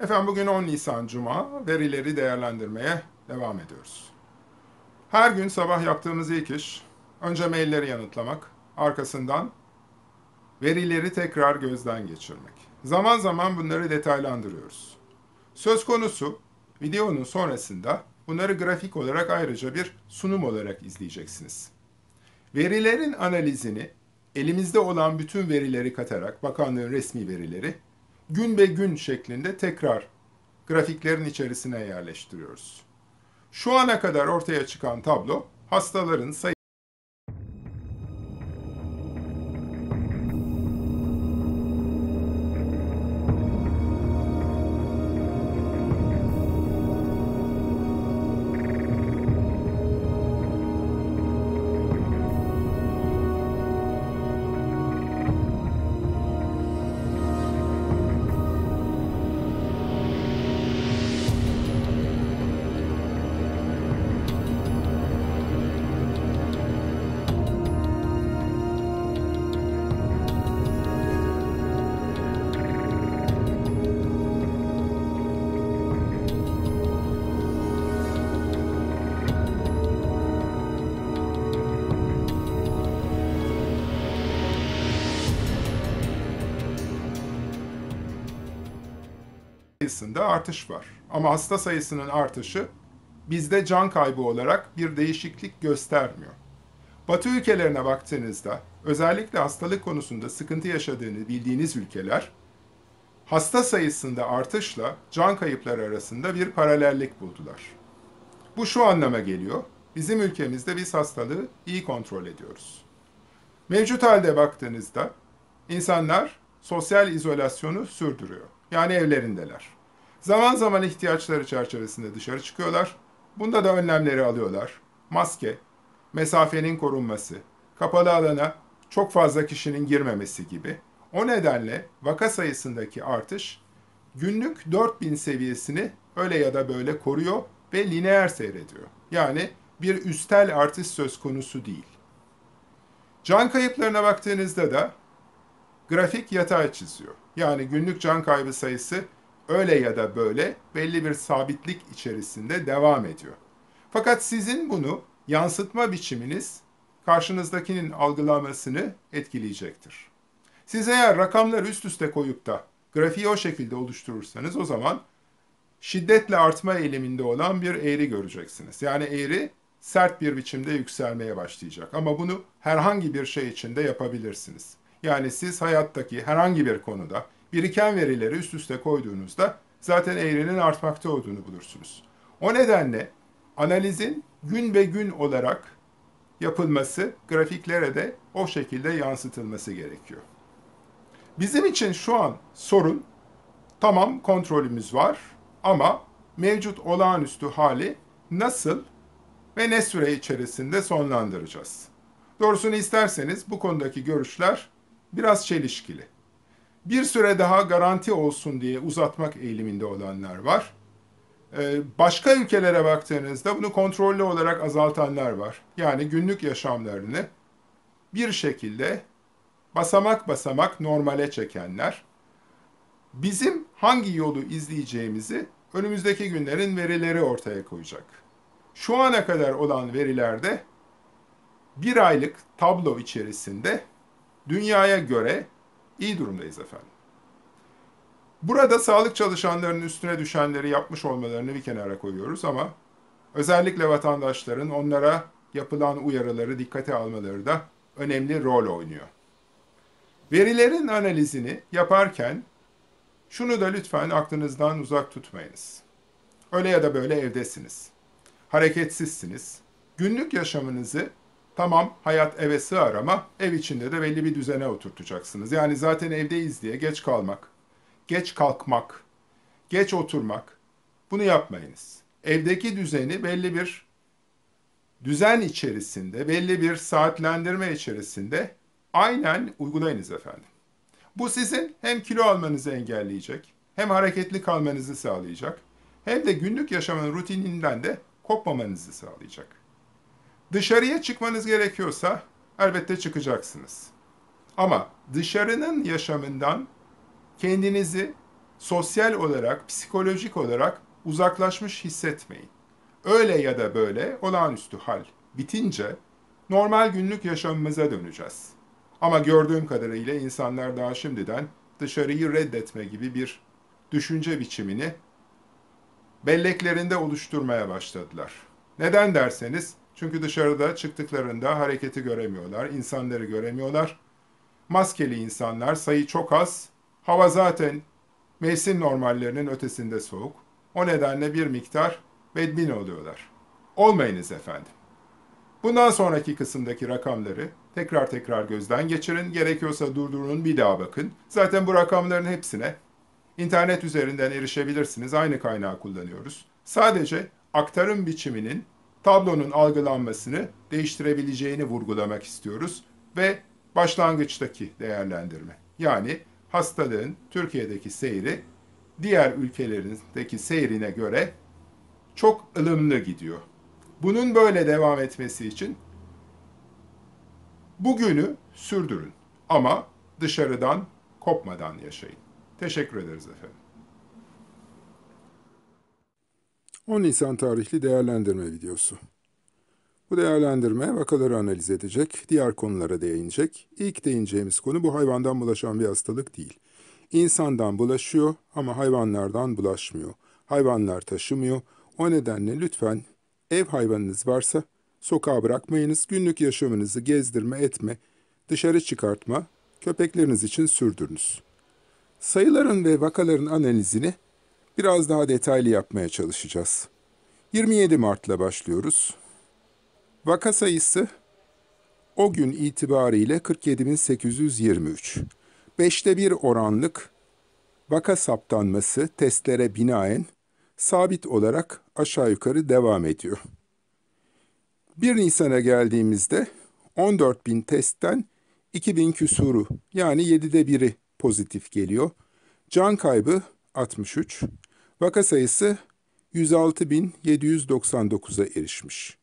Efendim bugün 10 Nisan Cuma, verileri değerlendirmeye devam ediyoruz. Her gün sabah yaptığımız ilk iş, önce mailleri yanıtlamak, arkasından verileri tekrar gözden geçirmek. Zaman zaman bunları detaylandırıyoruz. Söz konusu, videonun sonrasında bunları grafik olarak ayrıca bir sunum olarak izleyeceksiniz. Verilerin analizini elimizde olan bütün verileri katarak, bakanlığın resmi verileri, gün be gün şeklinde tekrar grafiklerin içerisine yerleştiriyoruz. Şu ana kadar ortaya çıkan tablo hastaların sayısı. sayısında artış var. Ama hasta sayısının artışı bizde can kaybı olarak bir değişiklik göstermiyor. Batı ülkelerine baktığınızda özellikle hastalık konusunda sıkıntı yaşadığını bildiğiniz ülkeler hasta sayısında artışla can kayıpları arasında bir paralellik buldular. Bu şu anlama geliyor. Bizim ülkemizde biz hastalığı iyi kontrol ediyoruz. Mevcut halde baktığınızda insanlar sosyal izolasyonu sürdürüyor. Yani evlerindeler. Zaman zaman ihtiyaçları çerçevesinde dışarı çıkıyorlar. Bunda da önlemleri alıyorlar. Maske, mesafenin korunması, kapalı alana çok fazla kişinin girmemesi gibi. O nedenle vaka sayısındaki artış günlük 4000 seviyesini öyle ya da böyle koruyor ve lineer seyrediyor. Yani bir üstel artış söz konusu değil. Can kayıplarına baktığınızda da grafik yatay çiziyor. Yani günlük can kaybı sayısı öyle ya da böyle belli bir sabitlik içerisinde devam ediyor. Fakat sizin bunu yansıtma biçiminiz karşınızdakinin algılamasını etkileyecektir. Siz eğer rakamları üst üste koyup da grafiği o şekilde oluşturursanız o zaman şiddetle artma eğiliminde olan bir eğri göreceksiniz. Yani eğri sert bir biçimde yükselmeye başlayacak. Ama bunu herhangi bir şey içinde yapabilirsiniz. Yani siz hayattaki herhangi bir konuda Biriken verileri üst üste koyduğunuzda zaten eğrinin artmakta olduğunu bulursunuz. O nedenle analizin gün be gün olarak yapılması, grafiklere de o şekilde yansıtılması gerekiyor. Bizim için şu an sorun, tamam kontrolümüz var ama mevcut olağanüstü hali nasıl ve ne süre içerisinde sonlandıracağız? Doğrusunu isterseniz bu konudaki görüşler biraz çelişkili bir süre daha garanti olsun diye uzatmak eğiliminde olanlar var. Ee, başka ülkelere baktığınızda bunu kontrollü olarak azaltanlar var. Yani günlük yaşamlarını bir şekilde basamak basamak normale çekenler. Bizim hangi yolu izleyeceğimizi önümüzdeki günlerin verileri ortaya koyacak. Şu ana kadar olan verilerde bir aylık tablo içerisinde dünyaya göre iyi durumdayız efendim. Burada sağlık çalışanlarının üstüne düşenleri yapmış olmalarını bir kenara koyuyoruz ama özellikle vatandaşların onlara yapılan uyarıları dikkate almaları da önemli rol oynuyor. Verilerin analizini yaparken şunu da lütfen aklınızdan uzak tutmayınız. Öyle ya da böyle evdesiniz. Hareketsizsiniz. Günlük yaşamınızı Tamam hayat eve sığar ama ev içinde de belli bir düzene oturtacaksınız. Yani zaten evdeyiz diye geç kalmak, geç kalkmak, geç oturmak bunu yapmayınız. Evdeki düzeni belli bir düzen içerisinde, belli bir saatlendirme içerisinde aynen uygulayınız efendim. Bu sizin hem kilo almanızı engelleyecek, hem hareketli kalmanızı sağlayacak, hem de günlük yaşamın rutininden de kopmamanızı sağlayacak. Dışarıya çıkmanız gerekiyorsa elbette çıkacaksınız. Ama dışarının yaşamından kendinizi sosyal olarak, psikolojik olarak uzaklaşmış hissetmeyin. Öyle ya da böyle olağanüstü hal bitince normal günlük yaşamımıza döneceğiz. Ama gördüğüm kadarıyla insanlar daha şimdiden dışarıyı reddetme gibi bir düşünce biçimini belleklerinde oluşturmaya başladılar. Neden derseniz çünkü dışarıda çıktıklarında hareketi göremiyorlar, insanları göremiyorlar. Maskeli insanlar sayı çok az. Hava zaten mevsim normallerinin ötesinde soğuk. O nedenle bir miktar bedbin oluyorlar. Olmayınız efendim. Bundan sonraki kısımdaki rakamları tekrar tekrar gözden geçirin. Gerekiyorsa durdurun bir daha bakın. Zaten bu rakamların hepsine internet üzerinden erişebilirsiniz. Aynı kaynağı kullanıyoruz. Sadece aktarım biçiminin tablonun algılanmasını değiştirebileceğini vurgulamak istiyoruz ve başlangıçtaki değerlendirme yani hastalığın Türkiye'deki seyri diğer ülkelerindeki seyrine göre çok ılımlı gidiyor. Bunun böyle devam etmesi için bugünü sürdürün ama dışarıdan kopmadan yaşayın. Teşekkür ederiz efendim. 10 Nisan tarihli değerlendirme videosu. Bu değerlendirme vakaları analiz edecek, diğer konulara değinecek. İlk değineceğimiz konu bu hayvandan bulaşan bir hastalık değil. İnsandan bulaşıyor ama hayvanlardan bulaşmıyor. Hayvanlar taşımıyor. O nedenle lütfen ev hayvanınız varsa sokağa bırakmayınız. Günlük yaşamınızı gezdirme, etme, dışarı çıkartma köpekleriniz için sürdürünüz. Sayıların ve vakaların analizini biraz daha detaylı yapmaya çalışacağız. 27 Mart'la başlıyoruz. Vaka sayısı o gün itibariyle 47.823. 5'te 1 oranlık vaka saptanması testlere binaen sabit olarak aşağı yukarı devam ediyor. 1 Nisan'a geldiğimizde 14.000 testten 2000 küsuru yani 7'de biri pozitif geliyor. Can kaybı 63, Vaka sayısı 106.799'a erişmiş.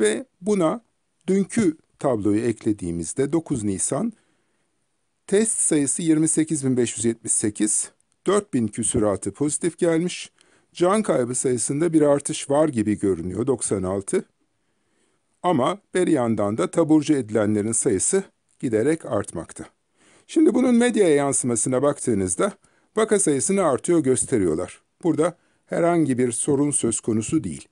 Ve buna dünkü tabloyu eklediğimizde 9 Nisan test sayısı 28.578, 4.000 küsuratı pozitif gelmiş. Can kaybı sayısında bir artış var gibi görünüyor 96. Ama bir yandan da taburcu edilenlerin sayısı giderek artmakta. Şimdi bunun medyaya yansımasına baktığınızda vaka sayısını artıyor gösteriyorlar. Burada herhangi bir sorun söz konusu değil.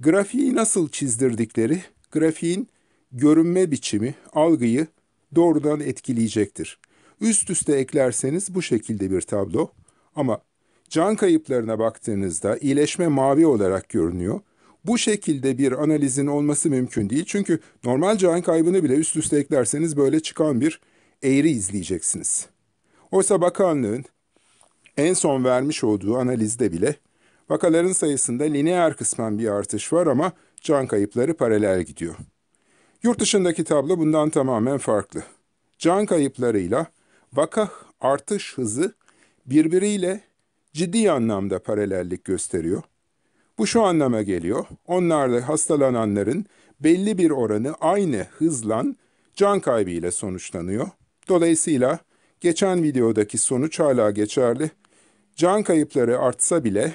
Grafiği nasıl çizdirdikleri, grafiğin görünme biçimi, algıyı doğrudan etkileyecektir. Üst üste eklerseniz bu şekilde bir tablo ama can kayıplarına baktığınızda iyileşme mavi olarak görünüyor. Bu şekilde bir analizin olması mümkün değil. Çünkü normal can kaybını bile üst üste eklerseniz böyle çıkan bir eğri izleyeceksiniz. Oysa bakanlığın en son vermiş olduğu analizde bile vakaların sayısında lineer kısmen bir artış var ama can kayıpları paralel gidiyor. Yurt dışındaki tablo bundan tamamen farklı. Can kayıplarıyla vaka artış hızı birbiriyle ciddi anlamda paralellik gösteriyor. Bu şu anlama geliyor. Onlarla hastalananların belli bir oranı aynı hızla can kaybı ile sonuçlanıyor. Dolayısıyla geçen videodaki sonuç hala geçerli can kayıpları artsa bile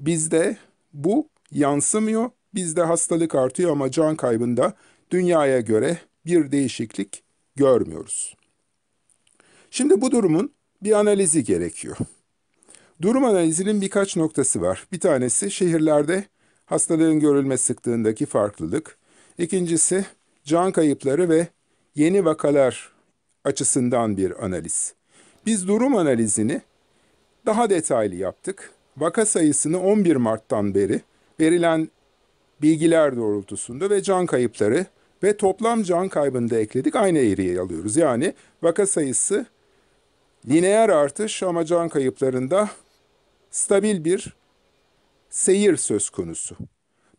bizde bu yansımıyor. Bizde hastalık artıyor ama can kaybında dünyaya göre bir değişiklik görmüyoruz. Şimdi bu durumun bir analizi gerekiyor. Durum analizinin birkaç noktası var. Bir tanesi şehirlerde hastalığın görülme sıklığındaki farklılık. İkincisi can kayıpları ve yeni vakalar açısından bir analiz. Biz durum analizini daha detaylı yaptık. Vaka sayısını 11 Mart'tan beri verilen bilgiler doğrultusunda ve can kayıpları ve toplam can kaybını da ekledik aynı eğriye alıyoruz. Yani vaka sayısı lineer artış ama can kayıplarında stabil bir seyir söz konusu.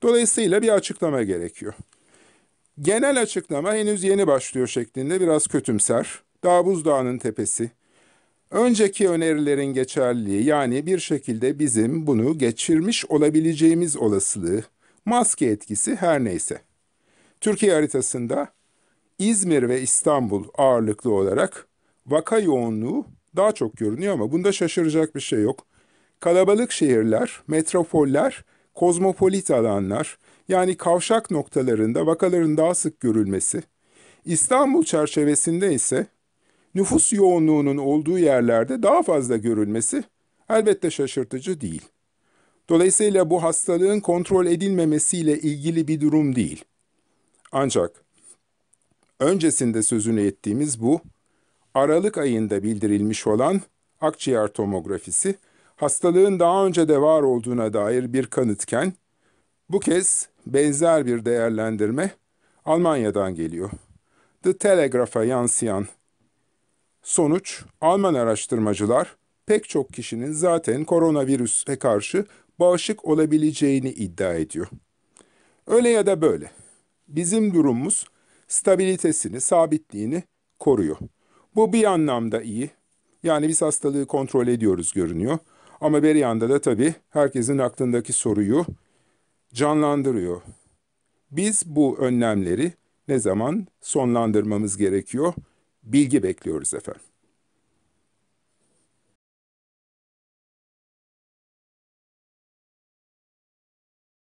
Dolayısıyla bir açıklama gerekiyor. Genel açıklama henüz yeni başlıyor şeklinde biraz kötümser. Daha buzdağının tepesi, Önceki önerilerin geçerliliği yani bir şekilde bizim bunu geçirmiş olabileceğimiz olasılığı, maske etkisi her neyse. Türkiye haritasında İzmir ve İstanbul ağırlıklı olarak vaka yoğunluğu daha çok görünüyor ama bunda şaşıracak bir şey yok. Kalabalık şehirler, metropoller, kozmopolit alanlar yani kavşak noktalarında vakaların daha sık görülmesi. İstanbul çerçevesinde ise nüfus yoğunluğunun olduğu yerlerde daha fazla görülmesi elbette şaşırtıcı değil. Dolayısıyla bu hastalığın kontrol edilmemesiyle ilgili bir durum değil. Ancak öncesinde sözünü ettiğimiz bu, Aralık ayında bildirilmiş olan akciğer tomografisi, hastalığın daha önce de var olduğuna dair bir kanıtken, bu kez benzer bir değerlendirme Almanya'dan geliyor. The Telegraph'a yansıyan Sonuç, Alman araştırmacılar pek çok kişinin zaten koronavirüse karşı bağışık olabileceğini iddia ediyor. Öyle ya da böyle. Bizim durumumuz stabilitesini, sabitliğini koruyor. Bu bir anlamda iyi. Yani biz hastalığı kontrol ediyoruz görünüyor. Ama bir yanda da tabii herkesin aklındaki soruyu canlandırıyor. Biz bu önlemleri ne zaman sonlandırmamız gerekiyor? bilgi bekliyoruz efendim.